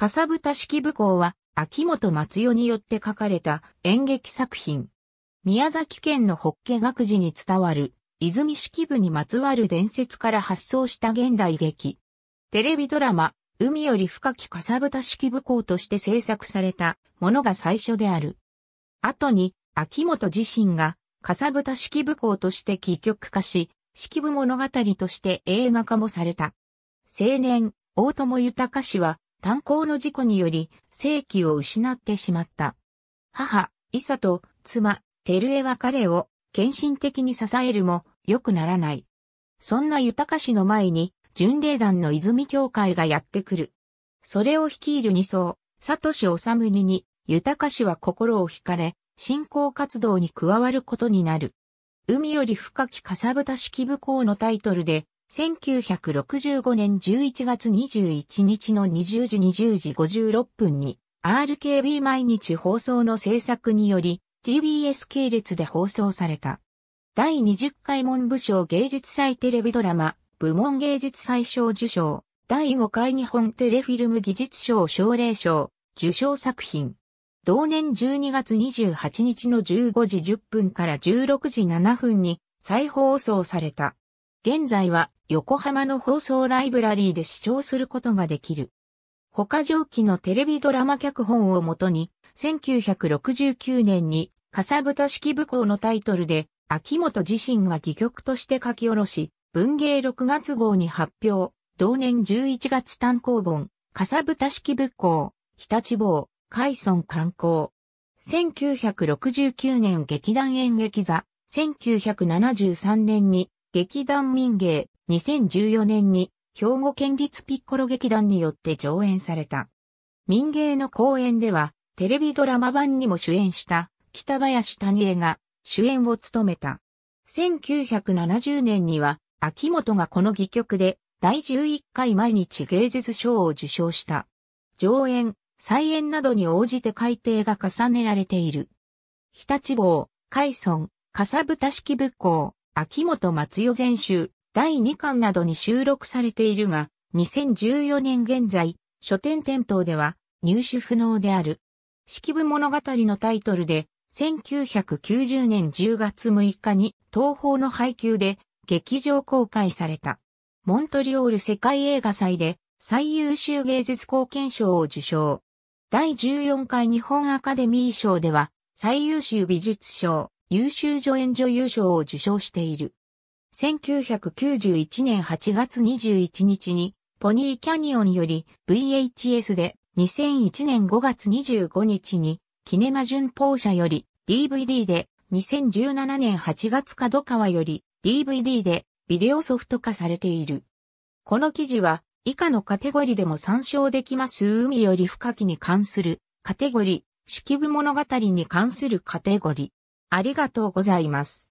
かさぶた式武功は、秋元松代によって書かれた演劇作品。宮崎県の法華学寺に伝わる、泉式部にまつわる伝説から発想した現代劇。テレビドラマ、海より深きかさぶた式武功として制作されたものが最初である。後に、秋元自身が、かさぶた式武功として戯曲化し、式部物語として映画化もされた。青年、大友豊氏は、炭鉱の事故により、正気を失ってしまった。母、イサと妻、テルエは彼を献身的に支えるも良くならない。そんな豊か氏の前に、巡礼団の泉教会がやってくる。それを率いる二層、佐藤氏治にに、豊氏は心を惹かれ、信仰活動に加わることになる。海より深きかさぶた式部校のタイトルで、1965年11月21日の20時20時56分に RKB 毎日放送の制作により TBS 系列で放送された。第20回文部省芸術祭テレビドラマ部門芸術祭賞受賞第5回日本テレフィルム技術賞奨励賞受賞作品同年12月28日の15時10分から16時7分に再放送された。現在は横浜の放送ライブラリーで視聴することができる。他上記のテレビドラマ脚本をもとに、1969年に、かさぶた式部校のタイトルで、秋元自身が戯曲として書き下ろし、文芸6月号に発表、同年11月単行本、かさぶた式部校、日立坊、海村観光。1969年劇団演劇座、1973年に劇団民芸、2014年に兵庫県立ピッコロ劇団によって上演された。民芸の公演では、テレビドラマ版にも主演した北林谷江が主演を務めた。1970年には、秋元がこの戯曲で第11回毎日芸術賞を受賞した。上演、再演などに応じて改定が重ねられている。日立坊、海村、かさぶた式仏校、秋元松代全集、第2巻などに収録されているが、2014年現在、書店店頭では入手不能である。式部物語のタイトルで、1990年10月6日に東方の配給で劇場公開された。モントリオール世界映画祭で最優秀芸術貢献賞を受賞。第14回日本アカデミー賞では最優秀美術賞、優秀助演女優賞を受賞している。1991年8月21日に、ポニーキャニオンより VHS で、2001年5月25日に、キネマ巡報社より DVD で、2017年8月角川より DVD でビデオソフト化されている。この記事は以下のカテゴリでも参照できます海より深きに関するカテゴリ、式部物語に関するカテゴリ。ありがとうございます。